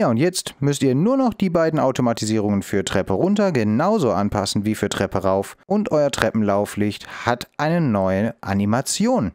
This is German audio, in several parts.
Ja, und jetzt müsst ihr nur noch die beiden Automatisierungen für Treppe runter genauso anpassen wie für Treppe rauf und euer Treppenlauflicht hat eine neue Animation.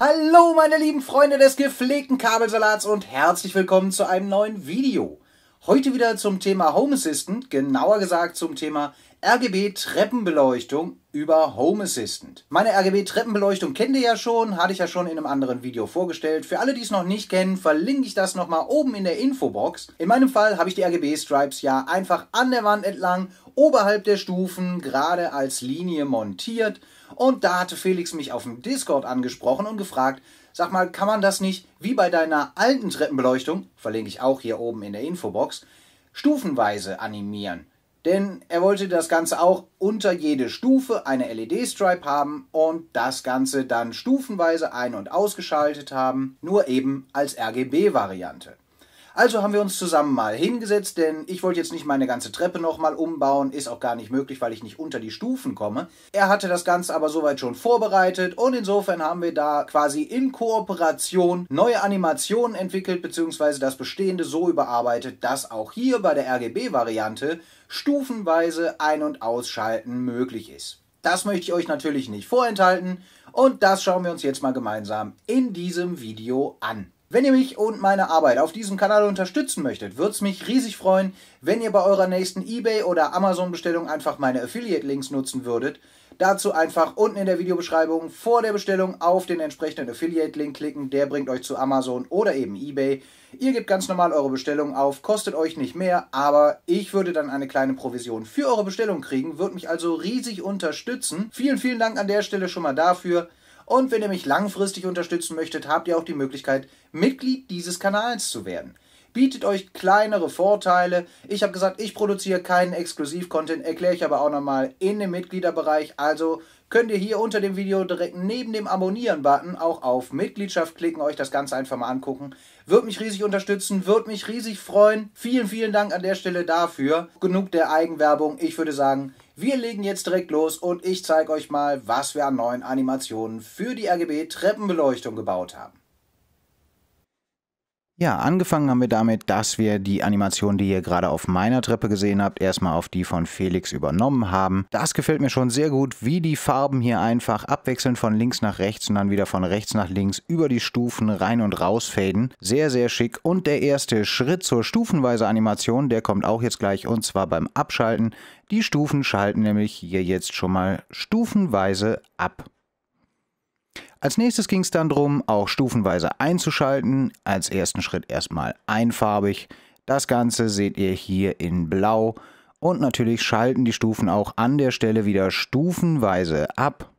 Hallo meine lieben Freunde des gepflegten Kabelsalats und herzlich willkommen zu einem neuen Video. Heute wieder zum Thema Home Assistant, genauer gesagt zum Thema RGB-Treppenbeleuchtung über Home Assistant. Meine RGB-Treppenbeleuchtung kennt ihr ja schon, hatte ich ja schon in einem anderen Video vorgestellt. Für alle, die es noch nicht kennen, verlinke ich das nochmal oben in der Infobox. In meinem Fall habe ich die RGB-Stripes ja einfach an der Wand entlang, oberhalb der Stufen, gerade als Linie montiert. Und da hatte Felix mich auf dem Discord angesprochen und gefragt, sag mal, kann man das nicht, wie bei deiner alten Treppenbeleuchtung, verlinke ich auch hier oben in der Infobox, stufenweise animieren? Denn er wollte das Ganze auch unter jede Stufe eine LED-Stripe haben und das Ganze dann stufenweise ein- und ausgeschaltet haben, nur eben als RGB-Variante. Also haben wir uns zusammen mal hingesetzt, denn ich wollte jetzt nicht meine ganze Treppe nochmal umbauen, ist auch gar nicht möglich, weil ich nicht unter die Stufen komme. Er hatte das Ganze aber soweit schon vorbereitet und insofern haben wir da quasi in Kooperation neue Animationen entwickelt, beziehungsweise das bestehende so überarbeitet, dass auch hier bei der RGB-Variante stufenweise ein- und ausschalten möglich ist. Das möchte ich euch natürlich nicht vorenthalten und das schauen wir uns jetzt mal gemeinsam in diesem Video an. Wenn ihr mich und meine Arbeit auf diesem Kanal unterstützen möchtet, würde es mich riesig freuen, wenn ihr bei eurer nächsten eBay oder Amazon-Bestellung einfach meine Affiliate-Links nutzen würdet. Dazu einfach unten in der Videobeschreibung vor der Bestellung auf den entsprechenden Affiliate-Link klicken, der bringt euch zu Amazon oder eben eBay. Ihr gebt ganz normal eure Bestellung auf, kostet euch nicht mehr, aber ich würde dann eine kleine Provision für eure Bestellung kriegen, würde mich also riesig unterstützen. Vielen, vielen Dank an der Stelle schon mal dafür. Und wenn ihr mich langfristig unterstützen möchtet, habt ihr auch die Möglichkeit, Mitglied dieses Kanals zu werden. Bietet euch kleinere Vorteile. Ich habe gesagt, ich produziere keinen Exklusiv-Content, erkläre ich aber auch nochmal in dem Mitgliederbereich. Also könnt ihr hier unter dem Video direkt neben dem Abonnieren-Button auch auf Mitgliedschaft klicken, euch das Ganze einfach mal angucken. Würde mich riesig unterstützen, würde mich riesig freuen. Vielen, vielen Dank an der Stelle dafür. Genug der Eigenwerbung. Ich würde sagen, wir legen jetzt direkt los und ich zeige euch mal, was wir an neuen Animationen für die RGB Treppenbeleuchtung gebaut haben. Ja, angefangen haben wir damit, dass wir die Animation, die ihr gerade auf meiner Treppe gesehen habt, erstmal auf die von Felix übernommen haben. Das gefällt mir schon sehr gut, wie die Farben hier einfach abwechselnd von links nach rechts und dann wieder von rechts nach links über die Stufen rein und raus faden. Sehr, sehr schick. Und der erste Schritt zur stufenweise Animation, der kommt auch jetzt gleich und zwar beim Abschalten. Die Stufen schalten nämlich hier jetzt schon mal stufenweise ab. Als nächstes ging es dann darum, auch stufenweise einzuschalten. Als ersten Schritt erstmal einfarbig. Das Ganze seht ihr hier in blau. Und natürlich schalten die Stufen auch an der Stelle wieder stufenweise ab.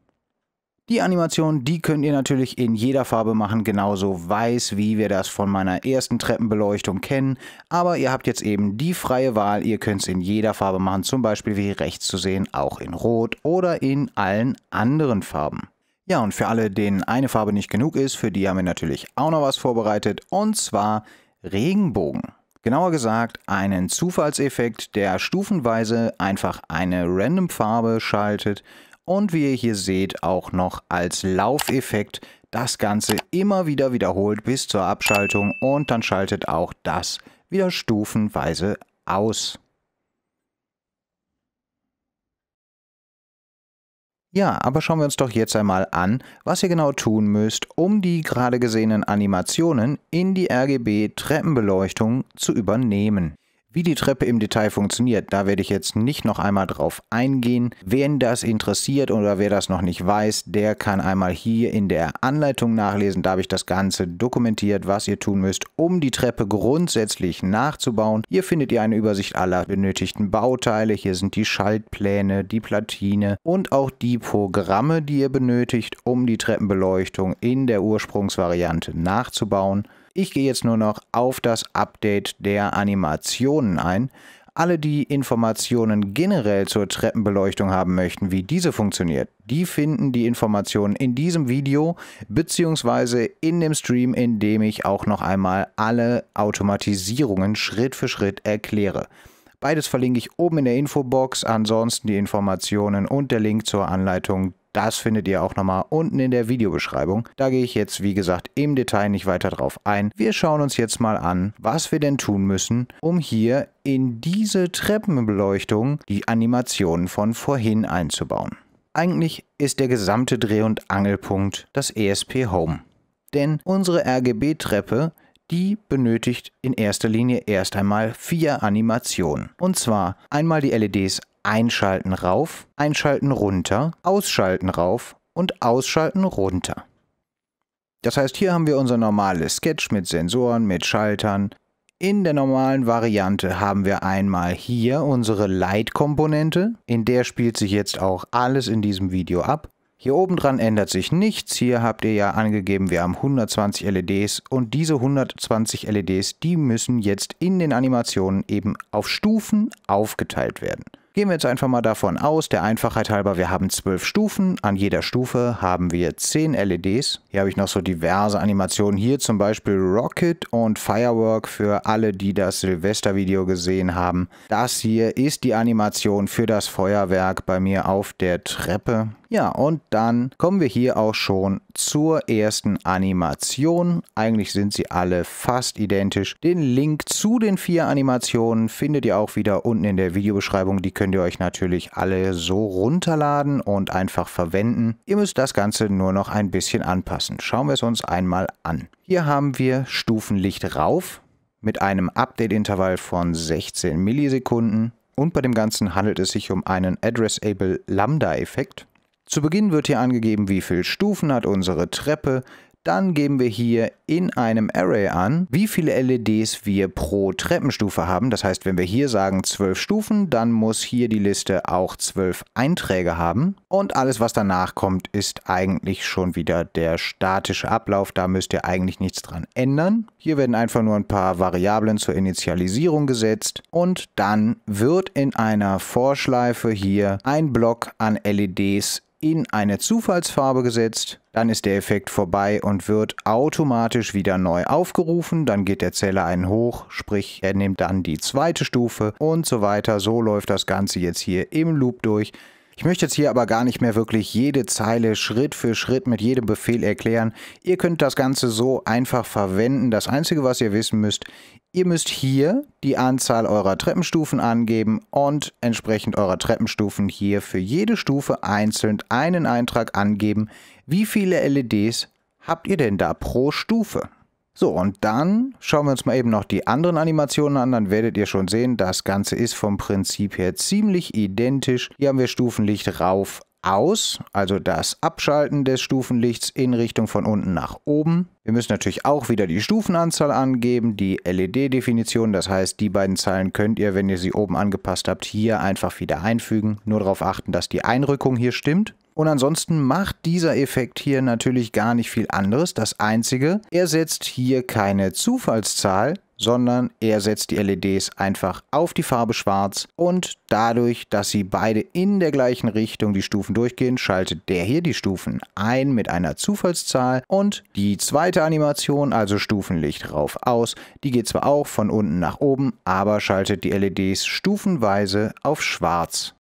Die Animation, die könnt ihr natürlich in jeder Farbe machen, genauso weiß, wie wir das von meiner ersten Treppenbeleuchtung kennen. Aber ihr habt jetzt eben die freie Wahl, ihr könnt es in jeder Farbe machen, zum Beispiel wie rechts zu sehen, auch in Rot oder in allen anderen Farben. Ja, und für alle, denen eine Farbe nicht genug ist, für die haben wir natürlich auch noch was vorbereitet, und zwar Regenbogen. Genauer gesagt, einen Zufallseffekt, der stufenweise einfach eine random Farbe schaltet und wie ihr hier seht, auch noch als Laufeffekt das Ganze immer wieder wiederholt bis zur Abschaltung und dann schaltet auch das wieder stufenweise aus. Ja, aber schauen wir uns doch jetzt einmal an, was ihr genau tun müsst, um die gerade gesehenen Animationen in die RGB Treppenbeleuchtung zu übernehmen. Wie die Treppe im Detail funktioniert, da werde ich jetzt nicht noch einmal drauf eingehen. Wen das interessiert oder wer das noch nicht weiß, der kann einmal hier in der Anleitung nachlesen. Da habe ich das Ganze dokumentiert, was ihr tun müsst, um die Treppe grundsätzlich nachzubauen. Hier findet ihr eine Übersicht aller benötigten Bauteile. Hier sind die Schaltpläne, die Platine und auch die Programme, die ihr benötigt, um die Treppenbeleuchtung in der Ursprungsvariante nachzubauen. Ich gehe jetzt nur noch auf das Update der Animationen ein. Alle, die Informationen generell zur Treppenbeleuchtung haben möchten, wie diese funktioniert, die finden die Informationen in diesem Video bzw. in dem Stream, in dem ich auch noch einmal alle Automatisierungen Schritt für Schritt erkläre. Beides verlinke ich oben in der Infobox, ansonsten die Informationen und der Link zur Anleitung das findet ihr auch nochmal unten in der Videobeschreibung. Da gehe ich jetzt, wie gesagt, im Detail nicht weiter drauf ein. Wir schauen uns jetzt mal an, was wir denn tun müssen, um hier in diese Treppenbeleuchtung die Animationen von vorhin einzubauen. Eigentlich ist der gesamte Dreh- und Angelpunkt das ESP Home. Denn unsere RGB-Treppe die benötigt in erster Linie erst einmal vier Animationen. Und zwar einmal die LEDs Einschalten rauf, einschalten runter, ausschalten rauf und ausschalten runter. Das heißt, hier haben wir unser normales Sketch mit Sensoren, mit Schaltern. In der normalen Variante haben wir einmal hier unsere Light-Komponente. In der spielt sich jetzt auch alles in diesem Video ab. Hier oben dran ändert sich nichts. Hier habt ihr ja angegeben, wir haben 120 LEDs und diese 120 LEDs, die müssen jetzt in den Animationen eben auf Stufen aufgeteilt werden. Gehen wir jetzt einfach mal davon aus, der Einfachheit halber, wir haben zwölf Stufen. An jeder Stufe haben wir zehn LEDs. Hier habe ich noch so diverse Animationen. Hier zum Beispiel Rocket und Firework für alle, die das Silvester-Video gesehen haben. Das hier ist die Animation für das Feuerwerk bei mir auf der Treppe. Ja, und dann kommen wir hier auch schon zur ersten Animation. Eigentlich sind sie alle fast identisch. Den Link zu den vier Animationen findet ihr auch wieder unten in der Videobeschreibung. Die könnt ihr euch natürlich alle so runterladen und einfach verwenden. Ihr müsst das Ganze nur noch ein bisschen anpassen. Schauen wir es uns einmal an. Hier haben wir Stufenlicht rauf mit einem Update-Intervall von 16 Millisekunden. Und bei dem Ganzen handelt es sich um einen Addressable Lambda-Effekt. Zu Beginn wird hier angegeben, wie viele Stufen hat unsere Treppe. Dann geben wir hier in einem Array an, wie viele LEDs wir pro Treppenstufe haben. Das heißt, wenn wir hier sagen 12 Stufen, dann muss hier die Liste auch 12 Einträge haben. Und alles, was danach kommt, ist eigentlich schon wieder der statische Ablauf. Da müsst ihr eigentlich nichts dran ändern. Hier werden einfach nur ein paar Variablen zur Initialisierung gesetzt. Und dann wird in einer Vorschleife hier ein Block an LEDs in eine Zufallsfarbe gesetzt, dann ist der Effekt vorbei und wird automatisch wieder neu aufgerufen, dann geht der Zähler einen hoch, sprich er nimmt dann die zweite Stufe und so weiter. So läuft das Ganze jetzt hier im Loop durch. Ich möchte jetzt hier aber gar nicht mehr wirklich jede Zeile Schritt für Schritt mit jedem Befehl erklären. Ihr könnt das Ganze so einfach verwenden. Das Einzige, was ihr wissen müsst, ihr müsst hier die Anzahl eurer Treppenstufen angeben und entsprechend eurer Treppenstufen hier für jede Stufe einzeln einen Eintrag angeben. Wie viele LEDs habt ihr denn da pro Stufe? So, und dann schauen wir uns mal eben noch die anderen Animationen an. Dann werdet ihr schon sehen, das Ganze ist vom Prinzip her ziemlich identisch. Hier haben wir Stufenlicht rauf, aus, also das Abschalten des Stufenlichts in Richtung von unten nach oben. Wir müssen natürlich auch wieder die Stufenanzahl angeben, die LED-Definition, das heißt, die beiden Zeilen könnt ihr, wenn ihr sie oben angepasst habt, hier einfach wieder einfügen. Nur darauf achten, dass die Einrückung hier stimmt. Und ansonsten macht dieser Effekt hier natürlich gar nicht viel anderes. Das Einzige, er setzt hier keine Zufallszahl, sondern er setzt die LEDs einfach auf die Farbe schwarz und dadurch, dass sie beide in der gleichen Richtung die Stufen durchgehen, schaltet der hier die Stufen ein mit einer Zufallszahl und die zweite Animation, also Stufenlicht rauf aus, die geht zwar auch von unten nach oben, aber schaltet die LEDs stufenweise auf schwarz.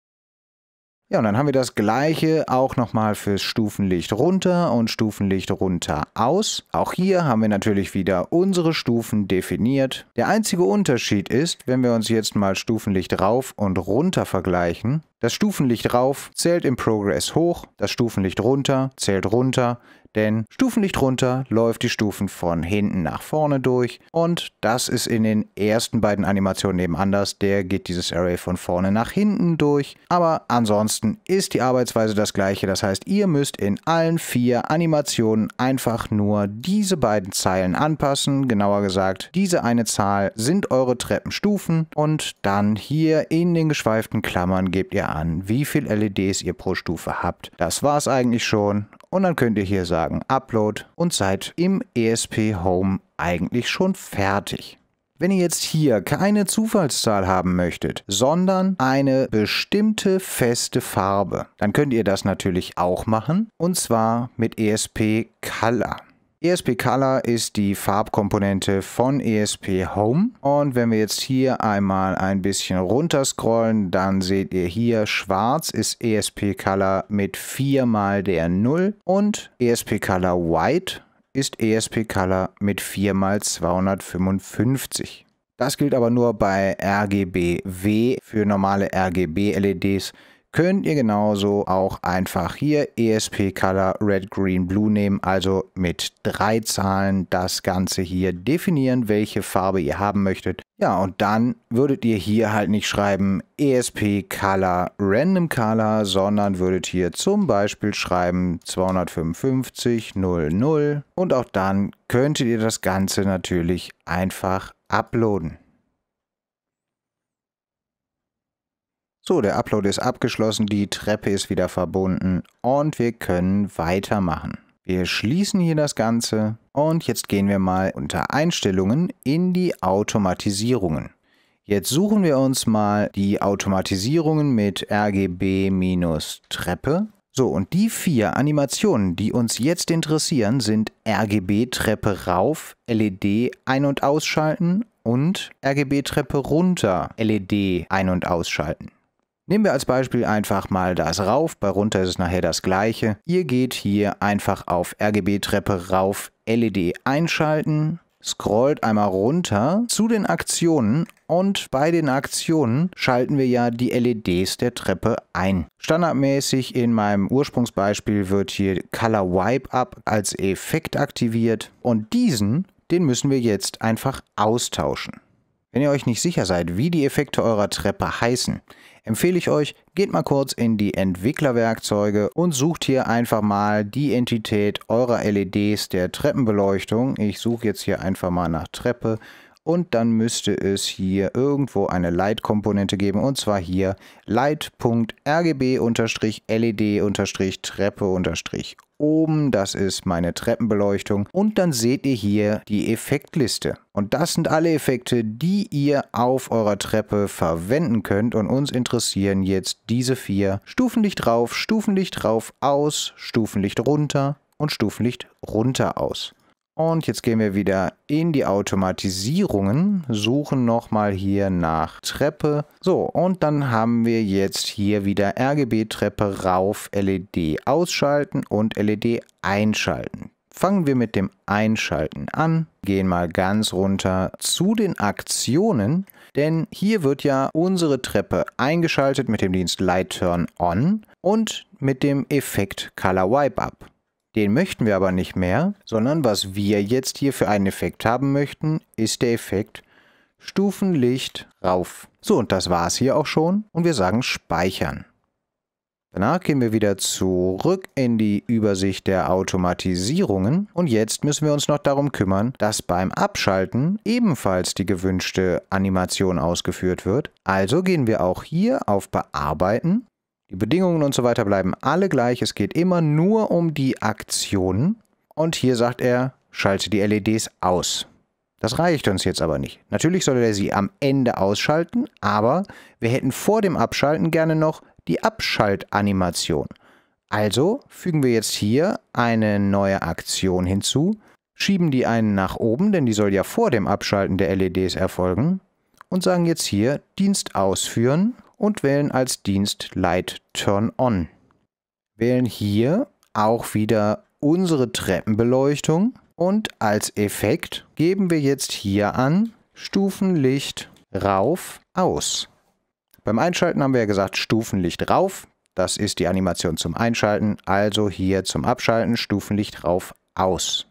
Ja, und dann haben wir das gleiche auch nochmal fürs Stufenlicht runter und Stufenlicht runter aus. Auch hier haben wir natürlich wieder unsere Stufen definiert. Der einzige Unterschied ist, wenn wir uns jetzt mal Stufenlicht rauf und runter vergleichen, das Stufenlicht rauf zählt im Progress hoch, das Stufenlicht runter zählt runter denn Stufenlicht runter läuft die Stufen von hinten nach vorne durch und das ist in den ersten beiden Animationen eben anders. Der geht dieses Array von vorne nach hinten durch, aber ansonsten ist die Arbeitsweise das gleiche. Das heißt, ihr müsst in allen vier Animationen einfach nur diese beiden Zeilen anpassen. Genauer gesagt, diese eine Zahl sind eure Treppenstufen und dann hier in den geschweiften Klammern gebt ihr an, wie viele LEDs ihr pro Stufe habt. Das war's eigentlich schon und dann könnt ihr hier sagen Upload und seid im ESP Home eigentlich schon fertig. Wenn ihr jetzt hier keine Zufallszahl haben möchtet, sondern eine bestimmte feste Farbe, dann könnt ihr das natürlich auch machen und zwar mit ESP Color. ESP Color ist die Farbkomponente von ESP Home. Und wenn wir jetzt hier einmal ein bisschen runter scrollen, dann seht ihr hier, schwarz ist ESP Color mit viermal der 0 und ESP Color White ist ESP Color mit 4 x 255. Das gilt aber nur bei RGBW. Für normale RGB-LEDs könnt ihr genauso auch einfach hier ESP Color Red Green Blue nehmen, also mit drei Zahlen das Ganze hier definieren, welche Farbe ihr haben möchtet. Ja, und dann würdet ihr hier halt nicht schreiben ESP Color Random Color, sondern würdet hier zum Beispiel schreiben 255 00 und auch dann könntet ihr das Ganze natürlich einfach uploaden. So, der Upload ist abgeschlossen, die Treppe ist wieder verbunden und wir können weitermachen. Wir schließen hier das Ganze und jetzt gehen wir mal unter Einstellungen in die Automatisierungen. Jetzt suchen wir uns mal die Automatisierungen mit RGB-Treppe. So, und die vier Animationen, die uns jetzt interessieren, sind RGB-Treppe rauf, LED ein- und ausschalten und RGB-Treppe runter, LED ein- und ausschalten. Nehmen wir als Beispiel einfach mal das rauf, bei runter ist es nachher das gleiche. Ihr geht hier einfach auf RGB-Treppe rauf, LED einschalten, scrollt einmal runter zu den Aktionen und bei den Aktionen schalten wir ja die LEDs der Treppe ein. Standardmäßig in meinem Ursprungsbeispiel wird hier Color Wipe Up als Effekt aktiviert und diesen, den müssen wir jetzt einfach austauschen. Wenn ihr euch nicht sicher seid, wie die Effekte eurer Treppe heißen, empfehle ich euch, geht mal kurz in die Entwicklerwerkzeuge und sucht hier einfach mal die Entität eurer LEDs der Treppenbeleuchtung. Ich suche jetzt hier einfach mal nach Treppe und dann müsste es hier irgendwo eine Light-Komponente geben und zwar hier light.rgb-led-treppe- oben, das ist meine Treppenbeleuchtung und dann seht ihr hier die Effektliste. Und das sind alle Effekte, die ihr auf eurer Treppe verwenden könnt und uns interessieren jetzt diese vier. Stufenlicht drauf, Stufenlicht drauf, aus, Stufenlicht runter und Stufenlicht runter aus. Und jetzt gehen wir wieder in die Automatisierungen, suchen nochmal hier nach Treppe. So, und dann haben wir jetzt hier wieder RGB-Treppe rauf, LED ausschalten und LED einschalten. Fangen wir mit dem Einschalten an, gehen mal ganz runter zu den Aktionen, denn hier wird ja unsere Treppe eingeschaltet mit dem Dienst Light Turn On und mit dem Effekt Color Wipe Up. Den möchten wir aber nicht mehr, sondern was wir jetzt hier für einen Effekt haben möchten, ist der Effekt Stufenlicht rauf. So, und das war es hier auch schon. Und wir sagen Speichern. Danach gehen wir wieder zurück in die Übersicht der Automatisierungen und jetzt müssen wir uns noch darum kümmern, dass beim Abschalten ebenfalls die gewünschte Animation ausgeführt wird. Also gehen wir auch hier auf Bearbeiten die Bedingungen und so weiter bleiben alle gleich. Es geht immer nur um die Aktionen. Und hier sagt er, schalte die LEDs aus. Das reicht uns jetzt aber nicht. Natürlich soll er sie am Ende ausschalten, aber wir hätten vor dem Abschalten gerne noch die Abschaltanimation. Also fügen wir jetzt hier eine neue Aktion hinzu, schieben die einen nach oben, denn die soll ja vor dem Abschalten der LEDs erfolgen, und sagen jetzt hier Dienst ausführen und wählen als Dienst Light Turn On. Wählen hier auch wieder unsere Treppenbeleuchtung und als Effekt geben wir jetzt hier an Stufenlicht rauf aus. Beim Einschalten haben wir ja gesagt Stufenlicht rauf. Das ist die Animation zum Einschalten, also hier zum Abschalten Stufenlicht rauf aus.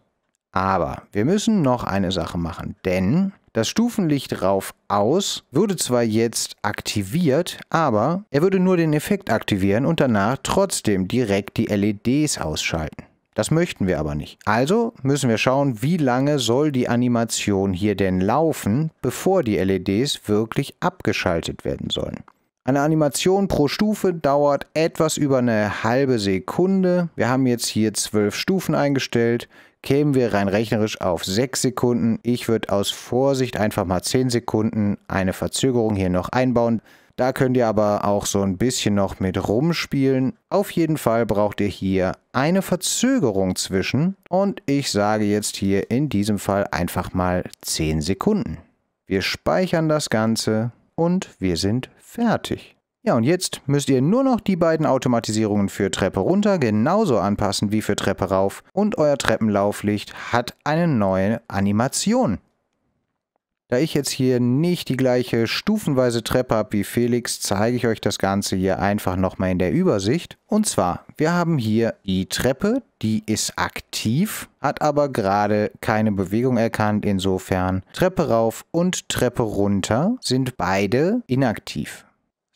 Aber wir müssen noch eine Sache machen, denn das Stufenlicht rauf aus würde zwar jetzt aktiviert, aber er würde nur den Effekt aktivieren und danach trotzdem direkt die LEDs ausschalten. Das möchten wir aber nicht. Also müssen wir schauen, wie lange soll die Animation hier denn laufen, bevor die LEDs wirklich abgeschaltet werden sollen. Eine Animation pro Stufe dauert etwas über eine halbe Sekunde. Wir haben jetzt hier zwölf Stufen eingestellt kämen wir rein rechnerisch auf 6 Sekunden. Ich würde aus Vorsicht einfach mal 10 Sekunden eine Verzögerung hier noch einbauen. Da könnt ihr aber auch so ein bisschen noch mit rumspielen. Auf jeden Fall braucht ihr hier eine Verzögerung zwischen. Und ich sage jetzt hier in diesem Fall einfach mal 10 Sekunden. Wir speichern das Ganze und wir sind fertig. Ja, und jetzt müsst ihr nur noch die beiden Automatisierungen für Treppe runter genauso anpassen wie für Treppe rauf und euer Treppenlauflicht hat eine neue Animation. Da ich jetzt hier nicht die gleiche stufenweise Treppe habe wie Felix, zeige ich euch das Ganze hier einfach nochmal in der Übersicht. Und zwar, wir haben hier die Treppe, die ist aktiv, hat aber gerade keine Bewegung erkannt. Insofern Treppe rauf und Treppe runter sind beide inaktiv.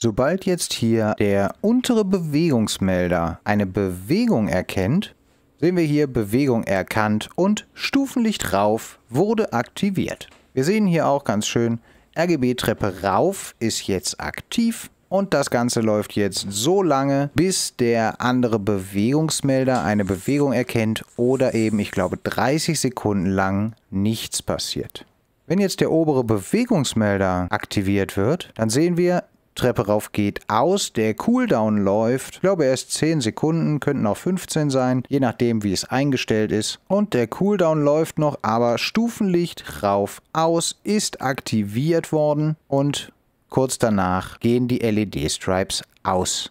Sobald jetzt hier der untere Bewegungsmelder eine Bewegung erkennt, sehen wir hier Bewegung erkannt und Stufenlicht rauf wurde aktiviert. Wir sehen hier auch ganz schön, RGB-Treppe rauf ist jetzt aktiv und das Ganze läuft jetzt so lange, bis der andere Bewegungsmelder eine Bewegung erkennt oder eben, ich glaube, 30 Sekunden lang nichts passiert. Wenn jetzt der obere Bewegungsmelder aktiviert wird, dann sehen wir, Treppe rauf geht, aus, der Cooldown läuft. Ich glaube erst 10 Sekunden, könnten auch 15 sein, je nachdem wie es eingestellt ist. Und der Cooldown läuft noch, aber Stufenlicht rauf, aus ist aktiviert worden und kurz danach gehen die LED-Stripes aus.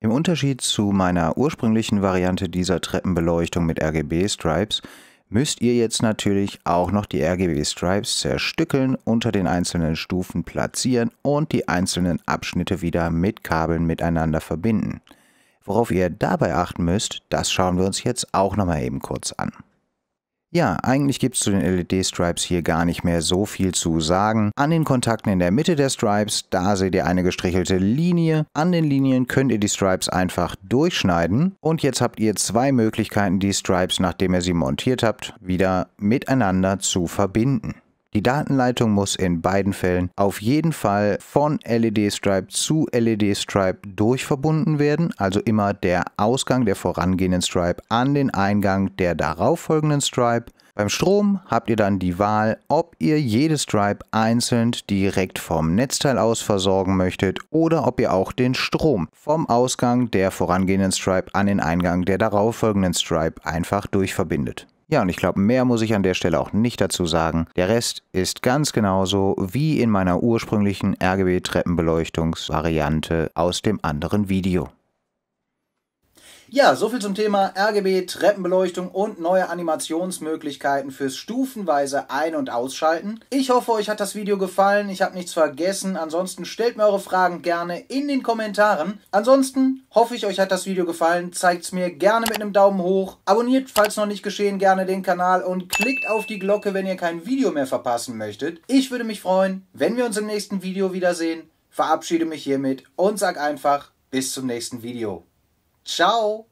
Im Unterschied zu meiner ursprünglichen Variante dieser Treppenbeleuchtung mit RGB-Stripes müsst ihr jetzt natürlich auch noch die RGB-Stripes zerstückeln, unter den einzelnen Stufen platzieren und die einzelnen Abschnitte wieder mit Kabeln miteinander verbinden. Worauf ihr dabei achten müsst, das schauen wir uns jetzt auch nochmal eben kurz an. Ja, eigentlich gibt es zu den LED-Stripes hier gar nicht mehr so viel zu sagen. An den Kontakten in der Mitte der Stripes, da seht ihr eine gestrichelte Linie. An den Linien könnt ihr die Stripes einfach durchschneiden. Und jetzt habt ihr zwei Möglichkeiten, die Stripes, nachdem ihr sie montiert habt, wieder miteinander zu verbinden. Die Datenleitung muss in beiden Fällen auf jeden Fall von LED Stripe zu LED Stripe durchverbunden werden, also immer der Ausgang der vorangehenden Stripe an den Eingang der darauffolgenden Stripe. Beim Strom habt ihr dann die Wahl, ob ihr jede Stripe einzeln direkt vom Netzteil aus versorgen möchtet oder ob ihr auch den Strom vom Ausgang der vorangehenden Stripe an den Eingang der darauffolgenden Stripe einfach durchverbindet. Ja, und ich glaube, mehr muss ich an der Stelle auch nicht dazu sagen. Der Rest ist ganz genauso wie in meiner ursprünglichen RGB-Treppenbeleuchtungsvariante aus dem anderen Video. Ja, soviel zum Thema RGB, Treppenbeleuchtung und neue Animationsmöglichkeiten fürs stufenweise Ein- und Ausschalten. Ich hoffe, euch hat das Video gefallen. Ich habe nichts vergessen. Ansonsten stellt mir eure Fragen gerne in den Kommentaren. Ansonsten hoffe ich, euch hat das Video gefallen. Zeigt es mir gerne mit einem Daumen hoch. Abonniert, falls noch nicht geschehen, gerne den Kanal und klickt auf die Glocke, wenn ihr kein Video mehr verpassen möchtet. Ich würde mich freuen, wenn wir uns im nächsten Video wiedersehen. Verabschiede mich hiermit und sag einfach bis zum nächsten Video. Ciao!